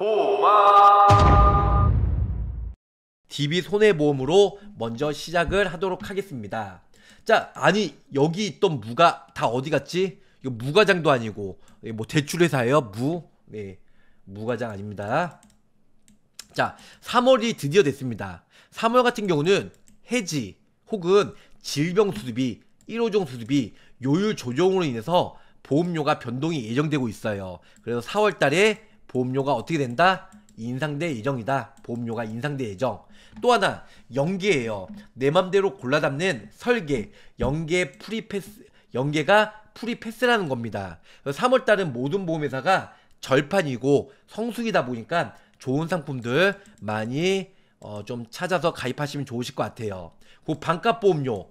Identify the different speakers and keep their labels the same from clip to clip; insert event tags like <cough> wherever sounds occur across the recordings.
Speaker 1: 보마 DB 손해보험으로 먼저 시작을 하도록 하겠습니다. 자, 아니 여기 있던 무가 다 어디 갔지? 이거 무과장도 아니고 예, 뭐 대출회사예요? 무? 네, 무과장 아닙니다. 자, 3월이 드디어 됐습니다. 3월 같은 경우는 해지 혹은 질병 수습이 1호종 수습이 요율 조정으로 인해서 보험료가 변동이 예정되고 있어요. 그래서 4월 달에 보험료가 어떻게 된다? 인상될 예정이다. 보험료가 인상될 예정. 또 하나 연계예요. 내 맘대로 골라 담는 설계, 연계 프리패스, 연계가 프리패스라는 겁니다. 3월달은 모든 보험회사가 절판이고 성수기다 보니까 좋은 상품들 많이 어, 좀 찾아서 가입하시면 좋으실 것 같아요. 그 반값 보험료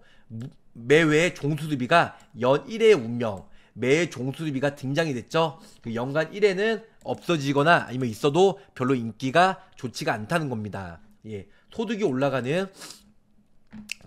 Speaker 1: 매회 종수수비가 연 1회 운명 매회 종수수비가 등장이 됐죠. 그 연간 1회는 없어지거나 아니면 있어도 별로 인기가 좋지가 않다는 겁니다. 예. 소득이 올라가는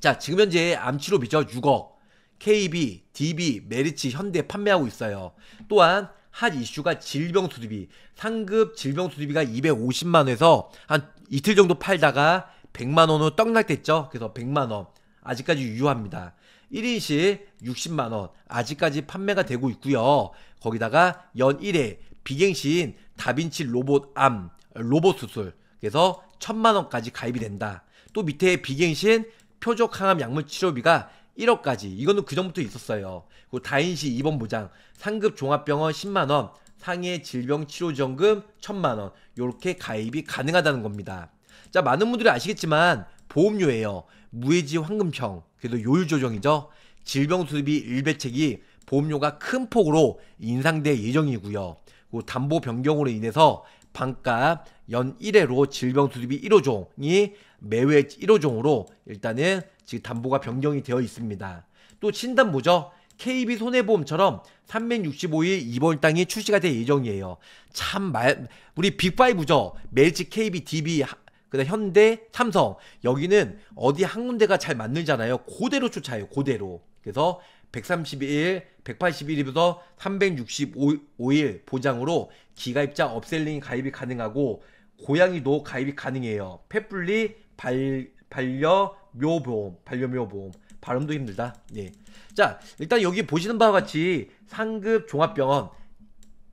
Speaker 1: 자, 지금 현재 암치료비죠. 6억. KB, DB, 메리츠, 현대 판매하고 있어요. 또한 핫 이슈가 질병 수리비 상급 질병 수리비가 250만 원에서 한 이틀 정도 팔다가 100만 원으로 떡락됐죠. 그래서 100만 원 아직까지 유효합니다. 1인실 60만 원 아직까지 판매가 되고 있고요. 거기다가 연 1회 비갱신 다빈치 로봇 암 로봇 수술 그래서 천만 원까지 가입이 된다. 또 밑에 비갱신 표적 항암 약물 치료비가 1억까지 이거는 그전부터 있었어요. 그 다인시 입원 보장 상급 종합병원 10만 원 상해 질병 치료 지원금 천만원이렇게 가입이 가능하다는 겁니다. 자, 많은 분들이 아시겠지만 보험료예요. 무해지 황금형 그래도 요율 조정이죠. 질병 수습이 일배책이 보험료가 큰 폭으로 인상될 예정이고요. 그 담보 변경으로 인해서 반값 연 1회로 질병 수립이 1호종이 매회 1호종으로 일단은 지금 담보가 변경이 되어 있습니다. 또 친담보죠. KB 손해보험처럼 365일 이번 땅이 출시가 될 예정이에요. 참 말, 우리 빅5죠. 멜치, KB, DB, 그다음 현대, 삼성. 여기는 어디 한 군데가 잘 맞는잖아요. 그대로 쫓아요. 그대로. 그래서 131일, 181일부터 365일 보장으로 기가입자 업셀링 가입이 가능하고 고양이도 가입이 가능해요. 펫블리 발, 반려묘보험, 반려묘보험. 발음도 힘들다. 예. 자, 일단 여기 보시는 바와 같이 상급 종합병원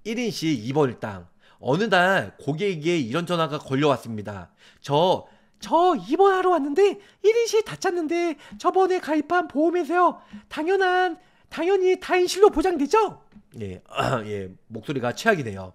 Speaker 1: 1인시2원 일당 어느 날 고객에게 이런 전화가 걸려왔습니다. 저저 입원하러 왔는데 1인실 다 짰는데 저번에 가입한 보험에서요 당연한 당연히 다인실로 보장되죠? 예, 아, <clears throat> 예 목소리가 최악이네요.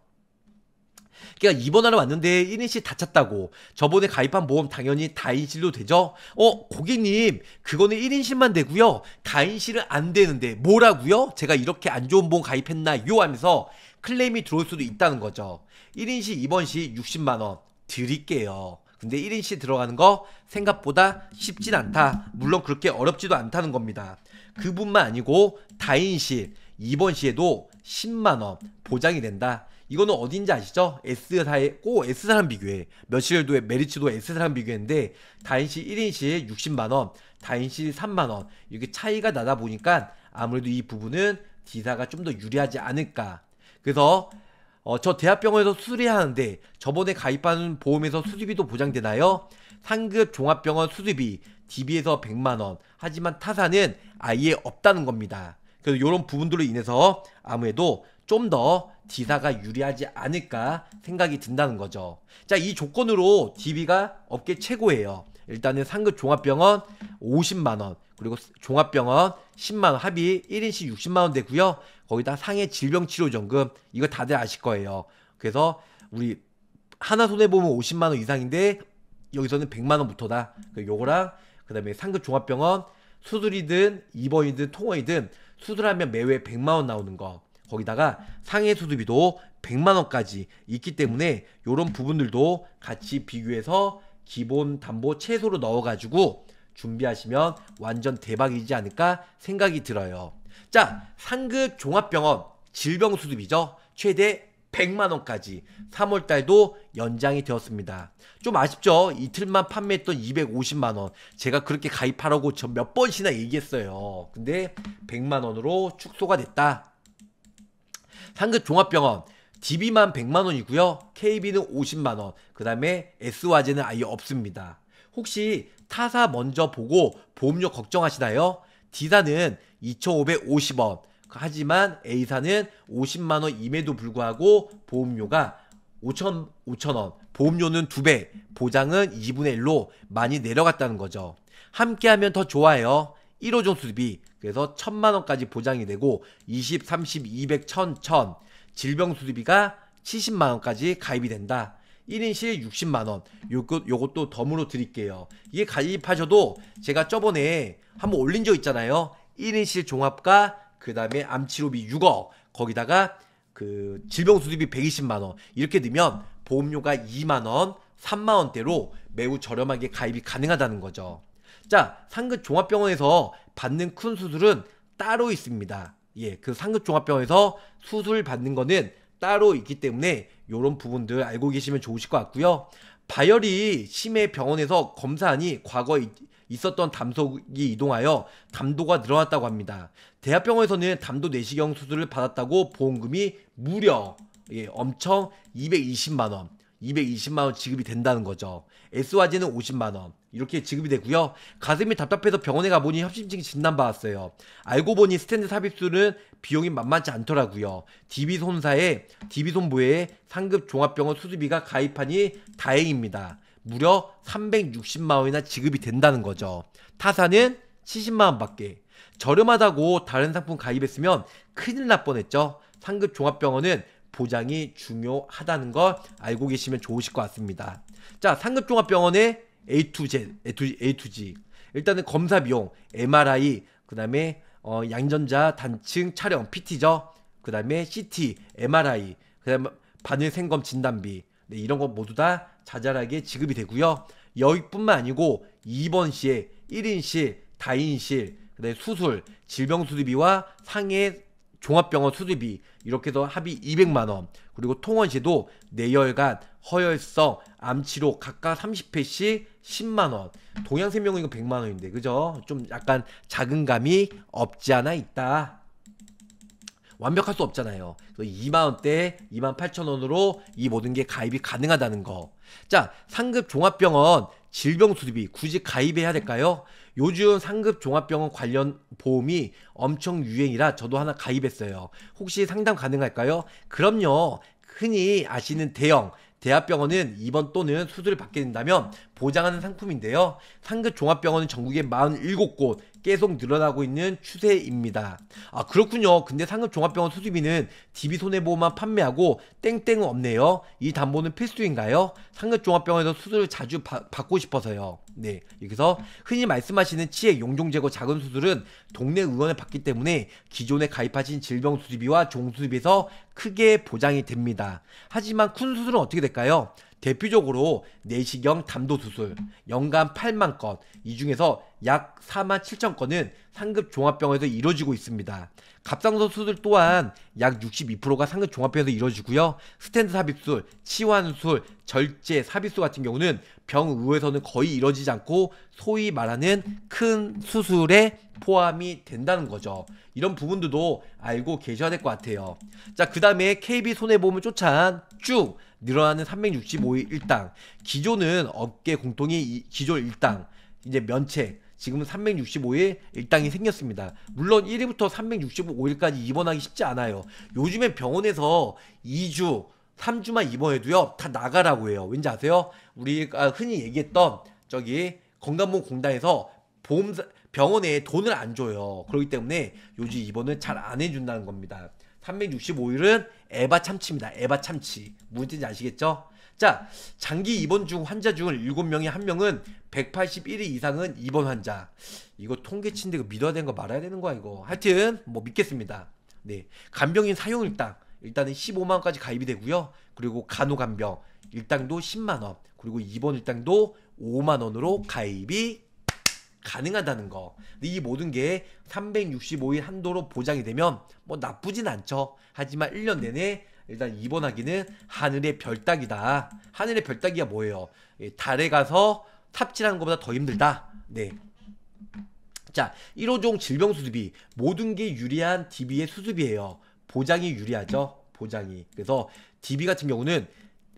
Speaker 1: 그러니까 입원하러 왔는데 1인실 다쳤다고 저번에 가입한 보험 당연히 다인실로 되죠? 어 고객님 그거는 1인실만 되고요 다인실은 안 되는데 뭐라고요? 제가 이렇게 안 좋은 보험 가입했나요? 하면서 클레임이 들어올 수도 있다는 거죠 1인실 입원시 60만원 드릴게요 근데 1인시 들어가는 거 생각보다 쉽진 않다. 물론 그렇게 어렵지도 않다는 겁니다. 그뿐만 아니고 다인시, 2번 시에도 10만원 보장이 된다. 이거는 어딘지 아시죠? S사에 꼭 s 사랑 비교해. 며칠 도에 메리츠도 s 사랑 비교했는데 다인시 1인시에 60만원, 다인시 3만원 이렇게 차이가 나다 보니까 아무래도 이 부분은 D사가 좀 더 유리하지 않을까. 그래서 어, 저 대학병원에서 수리 하는데 저번에 가입한 보험에서 수리비도 보장되나요? 상급 종합병원 수리비 DB에서 100만원 하지만 타사는 아예 없다는 겁니다. 그래서 이런 부분들로 인해서 아무래도 좀 더 D사가 유리하지 않을까 생각이 든다는 거죠. 자, 이 조건으로 DB가 업계 최고예요. 일단은 상급 종합병원 50만원, 그리고 종합병원 10만원 합의 1인씩 60만원 되고요. 거기다 상해 질병치료전금 이거 다들 아실 거예요. 그래서 우리 하나 손해보면 50만원 이상인데 여기서는 100만원부터다. 그 요거랑 그 다음에 상급 종합병원 수술이든 입원이든 통원이든 수술하면 매회 100만원 나오는 거 거기다가 상해 수술비도 100만원까지 있기 때문에 요런 부분들도 같이 비교해서 기본 담보 최소로 넣어가지고 준비하시면 완전 대박이지 않을까 생각이 들어요. 자, 상급 종합병원 질병 수습이죠. 최대 100만원까지 3월달도 연장이 되었습니다. 좀 아쉽죠? 이틀만 판매했던 250만원. 제가 그렇게 가입하라고 저몇 번씩이나 얘기했어요. 근데 100만원으로 축소가 됐다. 상급 종합병원. DB만 100만원이고요. KB는 50만원. 그 다음에 S화재는 아예 없습니다. 혹시 타사 먼저 보고 보험료 걱정하시나요? D사는 2,550원. 하지만 A사는 50만원 임에도 불구하고 보험료가 5천, 5천원, 보험료는 2배, 보장은 2분의 1로 많이 내려갔다는 거죠. 함께하면 더 좋아요. 1호 종수비, 그래서 1천만원까지 보장이 되고 20, 30, 200, 1000, 1000. 질병 수리비가 70만원까지 가입이 된다. 1인실 60만원 요것, 요것도 덤으로 드릴게요 이게 가입하셔도 제가 저번에 한번 올린 적 있잖아요 1인실 종합과그 다음에 암치료비 6억 거기다가 그 질병수술비 120만원 이렇게 넣으면 보험료가 2만원 3만원대로 매우 저렴하게 가입이 가능하다는 거죠 자 상급 종합병원에서 받는 큰 수술은 따로 있습니다 예, 그 상급종합병원에서 수술 받는 거는 따로 있기 때문에 이런 부분들 알고 계시면 좋으실 것 같고요. 바이얼이 심해 병원에서 검사하니 과거 에 있었던 담속이 이동하여 담도가 늘어났다고 합니다. 대학병원에서는 담도 내시경 수술을 받았다고 보험금이 무려 예, 엄청 220만원, 220만원 지급이 된다는 거죠. S화재는 50만원, 이렇게 지급이 되고요. 가슴이 답답해서 병원에 가보니 협심증이 진단받았어요. 알고 보니 스탠드 삽입술은 비용이 만만치 않더라고요. DB손사에 d b 손부에 상급 종합병원 수술비가 가입하니 다행입니다. 무려 360만 원이나 지급이 된다는 거죠. 타사는 70만 원밖에. 저렴하다고 다른 상품 가입했으면 큰일 날 뻔했죠. 상급 종합병원은 보장이 중요하다는 걸 알고 계시면 좋으실 것 같습니다. 자, 상급종합병원의 A to Z, A t G. 일단은 검사 비용, MRI, 그 다음에 어, 양전자 단층 촬영 PT죠. 그 다음에 CT, MRI, 그 다음에 바늘 생검 진단비. 네, 이런 것 모두 다 자잘하게 지급이 되고요. 여기뿐만 아니고 2번실, 1인실, 다인실, 그다음에 수술, 질병 수리비와 상해 종합병원 수리비 이렇게 해서 합이 200만 원. 그리고 통원시도 내열간 허혈성, 암치료 각각 30회씩 10만 원. 동양 생명은 이거 100만 원인데 그죠? 좀 약간 작은 감이 없지 않아 있다. 완벽할 수 없잖아요. 2만 원대, 2만 8천 원으로 이 모든 게 가입이 가능하다는 거. 자, 상급 종합병원 질병 수리비 굳이 가입해야 될까요? 요즘 상급 종합병원 관련 보험이 엄청 유행이라 저도 하나 가입했어요. 혹시 상담 가능할까요? 그럼요. 흔히 아시는 대형 대학병원은 입원 또는 수술을 받게 된다면 보장하는 상품인데요. 상급 종합병원은 전국에 47곳 계속 늘어나고 있는 추세입니다. 아 그렇군요. 근데 상급 종합병원 수수비는 DB 손해보험만 판매하고 땡땡은 없네요. 이 담보는 필수인가요? 상급 종합병원에서 수술을 자주 바, 받고 싶어서요. 네. 여기서 흔히 말씀하시는 치액 용종 제거 작은 수술은 동네 의원을 받기 때문에 기존에 가입하신 질병 수수비와 종 수수비에서 크게 보장이 됩니다. 하지만 큰 수술은 어떻게 될까요? 대표적으로 내시경 담도 수술 연간 8만 건, 이 중에서 약 4만 7천 건은 상급 종합병원에서 이루어지고 있습니다. 갑상선 수술 또한 약 62%가 상급 종합병원에서 이루어지고요. 스탠드 삽입술, 치환술, 절제, 삽입술 같은 경우는 병의회에서는 거의 이루어지지 않고 소위 말하는 큰 수술에 포함이 된다는 거죠. 이런 부분들도 알고 계셔야 될 것 같아요. 자, 그 다음에 KB 손해보험을 쫓아쭉 늘어나는 365일 일당, 기존은 업계 공통의 이, 기존 일당, 이제 면책, 지금은 365일 일당이 생겼습니다. 물론 1일부터 365일까지 입원하기 쉽지 않아요. 요즘엔 병원에서 2주, 3주만 입원해도요, 다 나가라고 해요. 왠지 아세요? 우리가 흔히 얘기했던 저기 건강보험공단에서 보험 병원에 돈을 안 줘요. 그렇기 때문에 요즘 입원을 잘 안 해준다는 겁니다. 365일은 에바 참치입니다. 에바 참치. 무슨지 아시겠죠? 자, 장기 입원 중 환자 중 7명에 1명은 181일 이상은 입원 환자. 이거 통계치인데 이거 믿어야 되는 거 말아야 되는 거야, 이거. 하여튼 뭐 믿겠습니다. 네. 간병인 사용 일당 일단은 15만 원까지 가입이 되고요. 그리고 간호 간병 일당도 10만 원, 그리고 입원 일당도 5만 원으로 가입이 가능하다는 거. 이 모든 게 365일 한도로 보장이 되면 뭐 나쁘진 않죠. 하지만 1년 내내 일단 입원하기는 하늘의 별따기다. 하늘의 별따기가 뭐예요? 예, 달에 가서 탑질하는 것보다 더 힘들다. 네. 자, 1호종 질병 수습이 모든 게 유리한 DB의 수습이에요. 보장이 유리하죠. 보장이. 그래서 DB 같은 경우는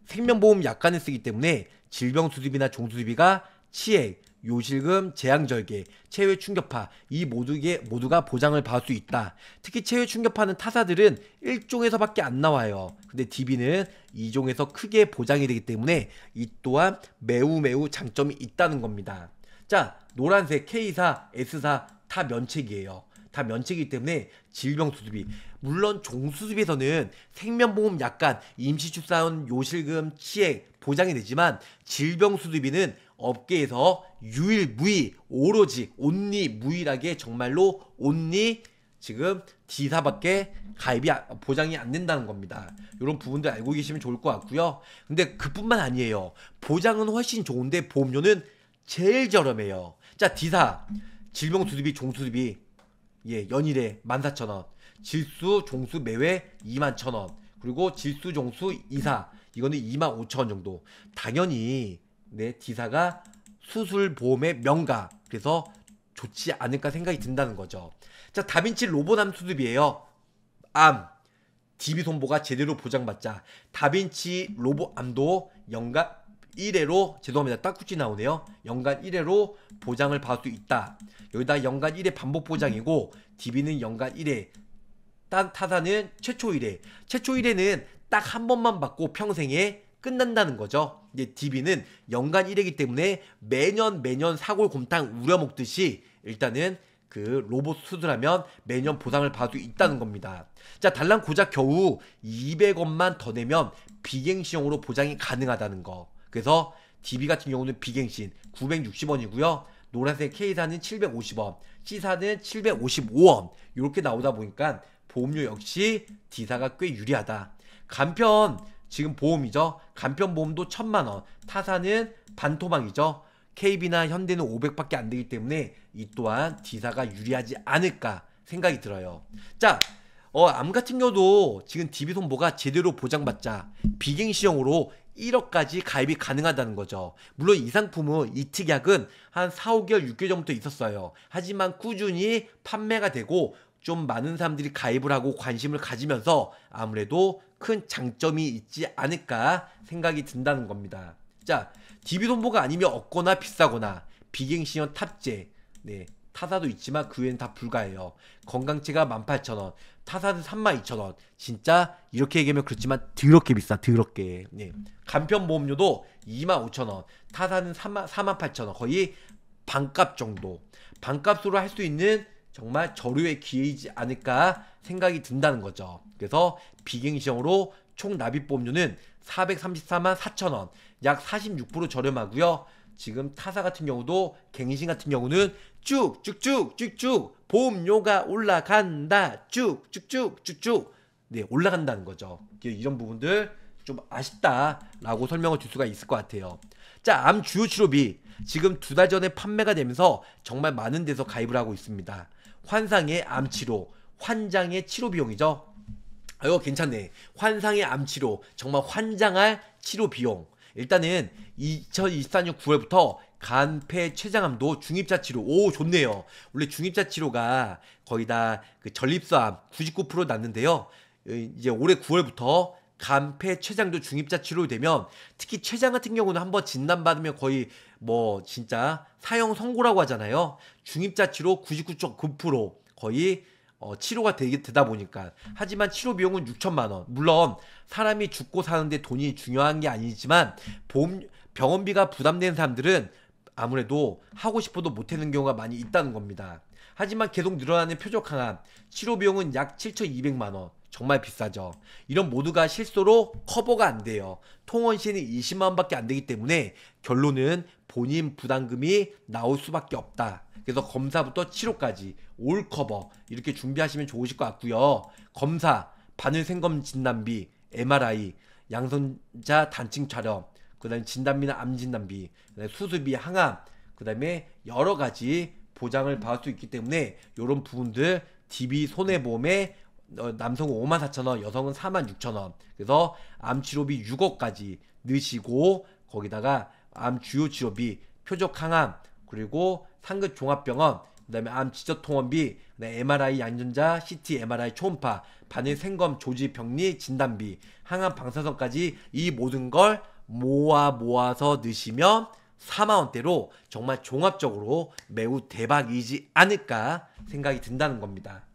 Speaker 1: 생명보험 약관을 쓰기 때문에 질병 수습이나 종수습이가 치액, 요실금, 재앙절개, 체외 충격파 이 모두게 모두가 보장을 받을 수 있다. 특히 체외 충격파는 타사들은 1종에서밖에 안 나와요. 근데 DB는 2종에서 크게 보장이 되기 때문에 이 또한 매우 매우 장점이 있다는 겁니다. 자, 노란색 K4, S4 다 면책이에요. 다 면책이기 때문에 질병 수습이 물론 종수습에서는 생명보험 약간 임시출산 요실금 치액 보장이 되지만 질병 수습비는 업계에서 유일무이 오로지 온니 무일하게 정말로 온니 지금 D사밖에 가입이 보장이 안 된다는 겁니다. 이런 부분들 알고 계시면 좋을 것 같고요. 근데 그뿐만 아니에요. 보장은 훨씬 좋은데 보험료는 제일 저렴해요. 자 D사 질병수습비종수습비예 연일에 14,000원 질수 종수 매회 21,000원 그리고 질수 종수 이사 이거는 25,000원 정도 당연히 내 지사가 수술보험의 명가. 그래서 좋지 않을까 생각이 든다는 거죠. 자, 다빈치 로봇암 수습이에요. 암. DB 손보가 제대로 보장받자. 다빈치 로봇암도 연간 1회로, 죄송합니다. 딱쿠치 나오네요. 연간 1회로 보장을 받을 수 있다. 여기다 연간 1회 반복 보장이고, DB는 연간 1회. 딴 타사는 최초 1회. 최초 1회는 딱 한 번만 받고 평생에 끝난다는 거죠. 이제 DB는 연간 1회이기 때문에 매년 매년 사골 곰탕 우려 먹듯이 일단은 그 로봇 수술하면 매년 보상을 받을 수 있다는 겁니다. 자, 달랑 고작 겨우 200원만 더 내면 비갱신형으로 보장이 가능하다는 거. 그래서 DB 같은 경우는 비갱신 960원이고요. 노란색 K사는 750원, C사는 755원 이렇게 나오다 보니까 보험료 역시 D사가 꽤 유리하다. 간편 지금 보험이죠. 간편보험도 천만 원, 타사는 반토막이죠. KB나 현대는 500밖에 안 되기 때문에 이 또한 D사가 유리하지 않을까 생각이 들어요. 자, 어, 암 같은 경우도 지금 DB 손보가 제대로 보장받자 비갱 시형으로 1억까지 가입이 가능하다는 거죠. 물론 이 상품은 이 특약은 한 4, 5개월, 6개월 전부터 있었어요. 하지만 꾸준히 판매가 되고 좀 많은 사람들이 가입을 하고 관심을 가지면서 아무래도 큰 장점이 있지 않을까 생각이 든다는 겁니다. 자, DB 돈보가 아니면 없거나 비싸거나 비갱신형 탑재, 네, 타사도 있지만 그 외엔 다 불가해요. 건강체가 18,000원, 타사는 32,000원. 진짜 이렇게 얘기하면 그렇지만 드럽게 비싸, 드럽게. 네. 간편 보험료도 25,000원, 타사는 38,000원. 거의 반값 정도. 반값으로 할 수 있는 정말 절류의 기회이지 않을까 생각이 든다는 거죠. 그래서 비갱시형으로 총 납입보험료는 434만 4천원, 약 46% 저렴하고요. 지금 타사 같은 경우도 갱신 같은 경우는 쭉쭉쭉쭉쭉 보험료가 올라간다. 쭉쭉쭉쭉쭉 네, 올라간다는 거죠. 이런 부분들 좀 아쉽다라고 설명을 줄 수가 있을 것 같아요. 자, 암 주요 치료비. 지금 두 달 전에 판매가 되면서 정말 많은 데서 가입을 하고 있습니다. 환상의 암치료, 환장의 치료 비용이죠. 아, 이거 괜찮네. 환상의 암치료, 정말 환장할 치료 비용. 일단은 2024년 9월부터 간폐 췌장암도 중입자 치료. 오, 좋네요. 원래 중입자 치료가 거의 다그 전립선 암99% 났는데요. 어, 이제 올해 9월부터 간폐 췌장도 중입자 치료되면 특히 췌장 같은 경우는 한번 진단받으면 거의 뭐 진짜 사형 선고라고 하잖아요. 중입자치로 99.9% 거의 어, 치료가 되게 되다 보니까 하지만 치료 비용은 6천만 원. 물론 사람이 죽고 사는데 돈이 중요한 게 아니지만 보험, 병원비가 부담된 사람들은 아무래도 하고 싶어도 못하는 경우가 많이 있다는 겁니다. 하지만 계속 늘어나는 표적 항암 치료 비용은 약 7,200만 원. 정말 비싸죠. 이런 모두가 실소로 커버가 안 돼요. 통원 시에는 20만 원밖에 안 되기 때문에 결론은 본인 부담금이 나올 수밖에 없다. 그래서 검사부터 치료까지 올 커버 이렇게 준비하시면 좋으실 것 같고요. 검사, 바늘 생검 진단비, MRI, 양성자 단층 촬영, 그다음에 진단비나 암 진단비, 그다음에 수술비, 항암, 그다음에 여러 가지 보장을 받을 수 있기 때문에 이런 부분들 DB 손해보험에 어, 남성은 5만 4천 원, 여성은 4만 6천 원. 그래서 암 치료비 6억까지 넣으시고 거기다가 암 주요 치료비 표적 항암 그리고 상급 종합병원 그다음에 암 지적 통원비 MRI 양전자 CT MRI 초음파 반응 생검 조지 병리 진단비 항암 방사선까지 이 모든 걸 모아 모아서 넣으시면 4만 원대로 정말 종합적으로 매우 대박이지 않을까 생각이 든다는 겁니다.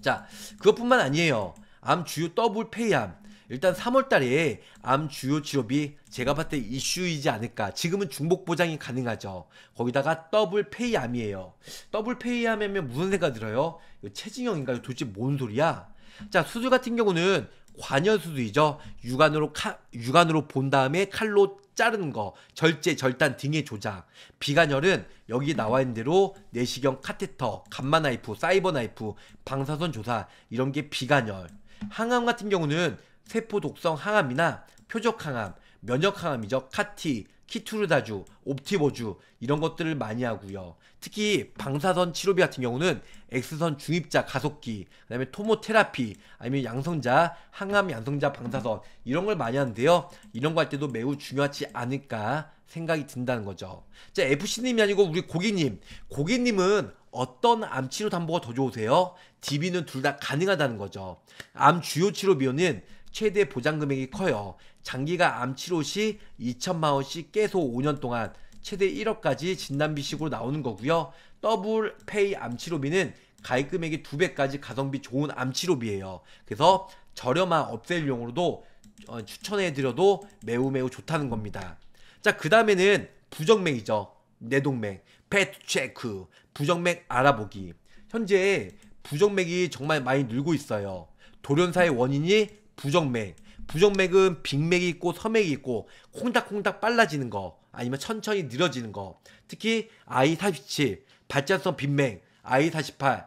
Speaker 1: 자, 그것뿐만 아니에요. 암 주요 더블 페이암 일단 3월달에 암 주요 치료비 제가 봤을 때 이슈이지 않을까. 지금은 중복 보장이 가능하죠. 거기다가 더블 페이암이에요. 더블 페이암이면 무슨 생각 들어요? 체증형인가요? 도대체 뭔 소리야? 자 수술 같은 경우는 관여 수술이죠. 육안으로 칼 육안으로 본 다음에 칼로 자른 거, 절제, 절단 등의 조작. 비관열은 여기 나와 있는 대로 내시경 카테터, 감마 나이프, 사이버 나이프, 방사선 조사 이런 게 비관열. 항암 같은 경우는 세포 독성 항암이나 표적 항암, 면역 항암이죠. 카티, 키투르다주, 옵티보주 이런 것들을 많이 하고요. 특히 방사선 치료비 같은 경우는 엑스선 중입자 가속기, 그다음에 토모테라피, 아니면 양성자, 항암 양성자 방사선 이런 걸 많이 하는데요. 이런 거 할 때도 매우 중요하지 않을까 생각이 든다는 거죠. 자, FC님이 아니고 우리 고객님, 고객님은 어떤 암 치료 담보가 더 좋으세요? DB는 둘 다 가능하다는 거죠. 암 주요 치료 비용은 최대 보장 금액이 커요. 장기가 암치료 시 2천만 원씩 계속 5년 동안 최대 1억까지 진단비식으로 나오는 거고요. 더블 페이 암치료비는 가입 금액이 2배까지 가성비 좋은 암치료비예요. 그래서 저렴한 업셀용으로도 어, 추천해드려도 매우 매우 좋다는 겁니다. 자, 그 다음에는 부정맥이죠. 내동맥, 페트 체크, 부정맥 알아보기. 현재 부정맥이 정말 많이 늘고 있어요. 돌연사의 원인이 부정맥. 부정맥은 빅맥이 있고 서맥이 있고 콩닥콩닥 빨라지는 거 아니면 천천히 느려지는 거 특히 I47 발전성 빅맥 I48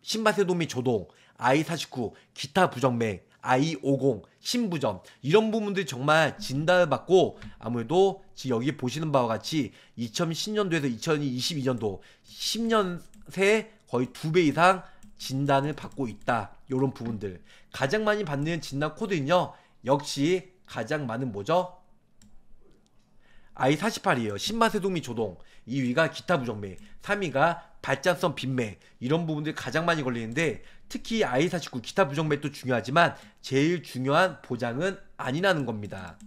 Speaker 1: 신맛의 도미 조동 I49 기타 부정맥 I50 신부전 이런 부분들이 정말 진단을 받고 아무래도 지금 여기 보시는 바와 같이 2010년도에서 2022년도 10년 새 거의 두 배 이상 진단을 받고 있다 요런 부분들 가장 많이 받는 진단 코드는요 역시 가장 많은 뭐죠? I48이에요. 신맛의 도미 조동 2위가 기타 부정맥 3위가 발전성 빈맥 이런 부분들이 가장 많이 걸리는데 특히 I49 기타 부정맥도 중요하지만 제일 중요한 보장은 아니라는 겁니다.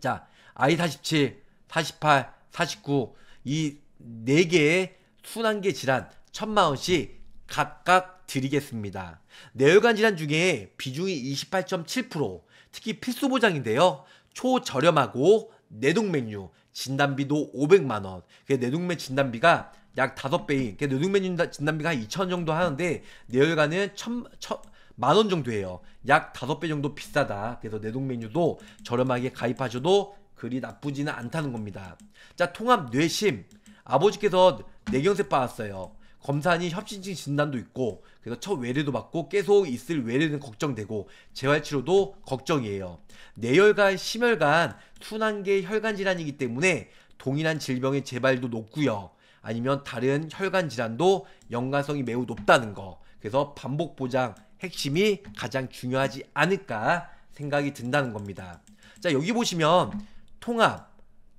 Speaker 1: 자 I47, 48, 49 이 4개의 순환계 질환 천만원씩 각각 드리겠습니다. 뇌혈관 질환 중에 비중이 28.7%, 특히 필수 보장인데요. 초저렴하고 내동맥류, 진단비도 500만원. 내동맥 진단비가 약 5배인, 뇌동맥 진단비가 2천 정도 하는데, 뇌혈관은 천, 천, 만원 정도예요. 약 5배 정도 비싸다. 그래서 내동맥류도 저렴하게 가입하셔도 그리 나쁘지는 않다는 겁니다. 자, 통합 뇌심. 아버지께서 뇌경색 받았어요. 검사니 협신증 진단도 있고 그래서 첫 외래도 받고 계속 있을 외래는 걱정되고 재활치료도 걱정이에요. 뇌혈관, 심혈관, 순환계 혈관 질환이기 때문에 동일한 질병의 재발도 높고요. 아니면 다른 혈관 질환도 연관성이 매우 높다는 거. 그래서 반복 보장 핵심이 가장 중요하지 않을까 생각이 든다는 겁니다. 자 여기 보시면 통합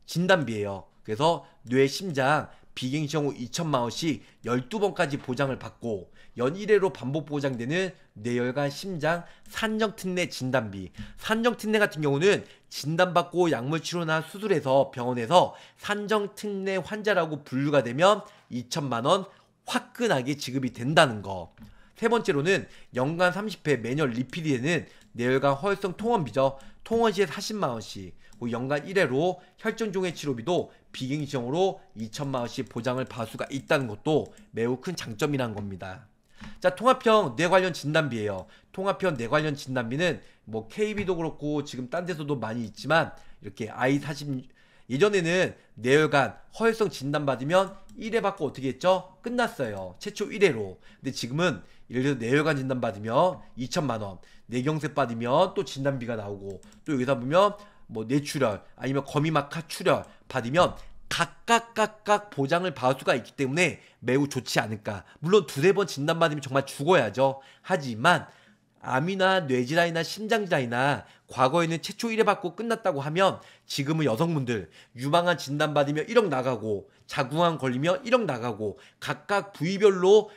Speaker 1: 진단비예요. 그래서 뇌, 심장 비갱 시형후 2천만 원씩 12번까지 보장을 받고 연일회로 반복 보장되는 뇌혈관 심장 산정특례 진단비 산정특례 같은 경우는 진단받고 약물치료나 수술해서 병원에서 산정특례 환자라고 분류가 되면 2천만 원 화끈하게 지급이 된다는 거. 세 번째로는 연간 30회 매년 리필이 되는 뇌혈관 허혈성 통원비죠. 통원 시에 40만원씩, 연간 1회로 혈전종의 치료비도 비갱 시험으로 2천만 원씩 보장을 받을 수가 있다는 것도 매우 큰 장점이란 겁니다. 자, 통합형 뇌 관련 진단비예요. 통합형 뇌 관련 진단비는 뭐 KB도 그렇고 지금 딴 데서도 많이 있지만 이렇게 I40 예전에는 뇌혈관 허혈성 진단 받으면 1회 받고 어떻게 했죠? 끝났어요. 최초 1회로. 근데 지금은 예를 들어 뇌혈관 진단 받으면 2천만 원, 뇌경색 받으면 또 진단비가 나오고 또 여기다 보면 뭐 뇌출혈 아니면 거미막하 출혈 받으면 각각 각각 보장을 받을 수가 있기 때문에 매우 좋지 않을까. 물론 두세 번 진단받으면 정말 죽어야죠. 하지만 암이나 뇌질환이나 심장질환이나 과거에는 최초 1회 받고 끝났다고 하면 지금은 여성분들 유방암 진단받으면 1억 나가고 자궁암 걸리면 1억 나가고 각각 부위별로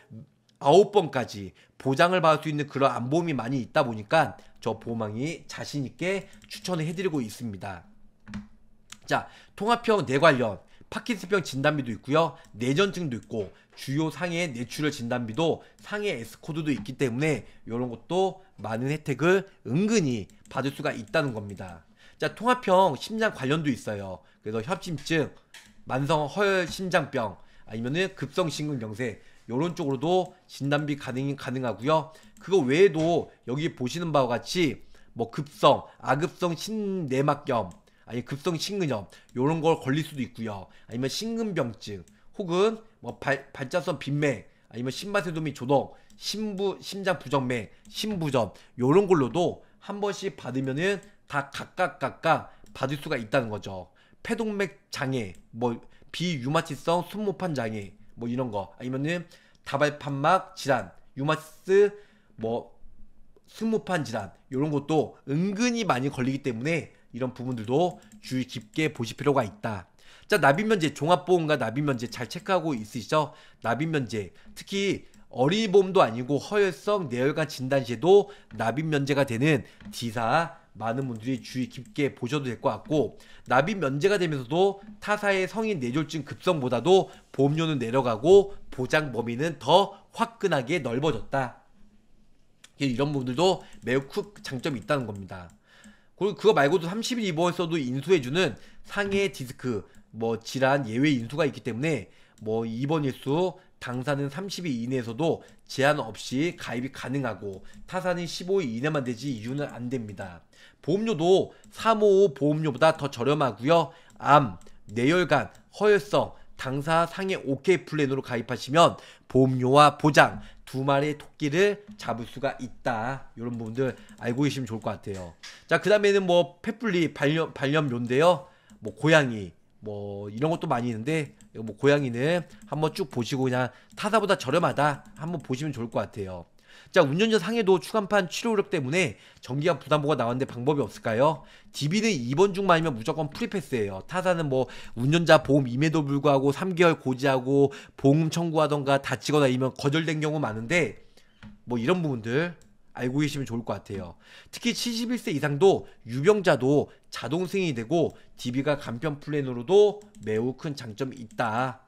Speaker 1: 아홉 번까지 보장을 받을 수 있는 그런 안보험이 많이 있다 보니까 저 보험왕이 자신 있게 추천을 해드리고 있습니다. 자, 통합형 뇌관련 파킨슨병 진단비도 있고요. 뇌전증도 있고 주요 상해 뇌출혈 진단비도 상해 S코드도 있기 때문에 이런 것도 많은 혜택을 은근히 받을 수가 있다는 겁니다. 자, 통합형 심장 관련도 있어요. 그래서 협심증, 만성 허혈 심장병, 아니면은 급성 심근경색 요런 쪽으로도 진단비 가능 가능하고요. 그거 외에도 여기 보시는 바와 같이 뭐 급성, 아급성 신내막염, 아니 급성 심근염 요런걸 걸릴 수도 있고요. 아니면 심근병증 혹은 뭐 발, 발자성 빈맥 아니면 신바세도미 조동, 신부 심장 부정맥, 신부전요런 걸로도 한 번씩 받으면은 다 각각 각각 받을 수가 있다는 거죠. 폐동맥 장애, 뭐 비유마티성 순모판 장애, 뭐 이런 거 아니면은 다발판막 질환, 유마스뭐 승모판 질환 이런 것도 은근히 많이 걸리기 때문에 이런 부분들도 주의 깊게 보실 필요가 있다. 자 나비면제 종합보험과 나비면제 잘 체크하고 있으시죠? 나비면제 특히 어린이보험도 아니고 허혈성 뇌혈관 진단 시에도 나비면제가 되는 D사 많은 분들이 주의 깊게 보셔도 될 것 같고 납입 면제가 되면서도 타사의 성인 뇌졸중 급성보다도 보험료는 내려가고 보장 범위는 더 화끈하게 넓어졌다. 이런 분들도 매우 큰 장점이 있다는 겁니다. 그리고 그거 말고도 30일 입원했어도 인수해주는 상해 디스크, 뭐 질환 예외 인수가 있기 때문에 뭐 입원일수, 당사는 30일 이내에서도 제한 없이 가입이 가능하고 타사는 15일 이내만 되지 이유는 안 됩니다. 보험료도 355 보험료보다 더 저렴하고요. 암, 뇌혈관, 허혈성, 당사 상해 OK 플랜으로 가입하시면 보험료와 보장 두 마리의 토끼를 잡을 수가 있다. 이런 부분들 알고 계시면 좋을 것 같아요. 자, 그 다음에는 뭐 펫분리 발염, 발염료인데요. 뭐 고양이, 뭐 이런 것도 많이 있는데 뭐 고양이는 한번 쭉 보시고 그냥 타사보다 저렴하다 한번 보시면 좋을 것 같아요. 자 운전자 상해도 추간판 치료 의력 때문에 정기간 부담보가 나왔는데 방법이 없을까요? DB는 이번 중만이면 무조건 프리패스예요. 타사는 뭐 운전자 보험 임에도 불구하고 3개월 고지하고 보험 청구하던가 다치거나 이면 거절된 경우 많은데 뭐 이런 부분들 알고 계시면 좋을 것 같아요. 특히 71세 이상도 유병자도 자동 승인이 되고 DB가 간편 플랜으로도 매우 큰 장점이 있다.